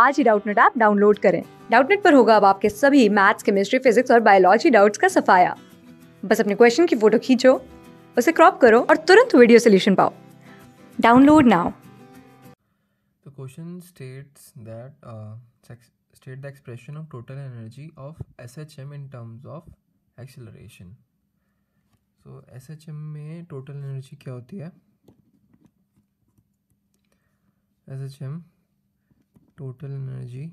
आज ही Doubtnut app download करें डाउटनेट पर होगा अब आपके सभी मैथ्स केमिस्ट्री फिजिक्स और बायोलॉजी डाउट्स का सफाया बस अपने क्वेश्चन की फोटो खींचो उसे क्रॉप करो और तुरंत वीडियो सोल्यूशन पाओ download now The question states that uh, state the expression of total energy of SHM in terms of acceleration. So SHM में total energy क्या होती है? SHM total energy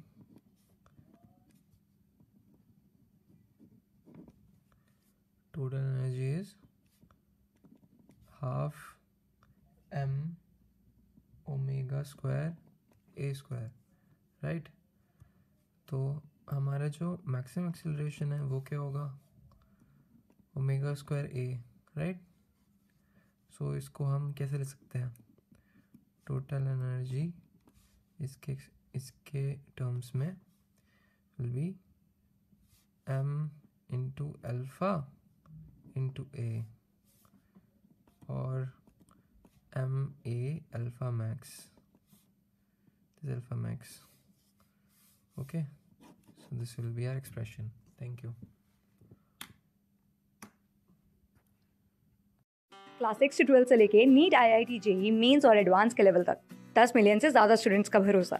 total energy is half M omega square A square right तो हमारा जो maximum acceleration है वो क्या होगा omega square A right so इसको हम कैसे ले सकते हैं टोटल एनर्जी इसके इसके टर्म्स में will be M into alpha into A और M A alpha max this alpha max okay so this will be our expression thank you class six से ट्वेल्थ से लेके NEET I I T JEE Mains और advance के level तक दस million से ज़्यादा स्टूडेंट्स का भरोसा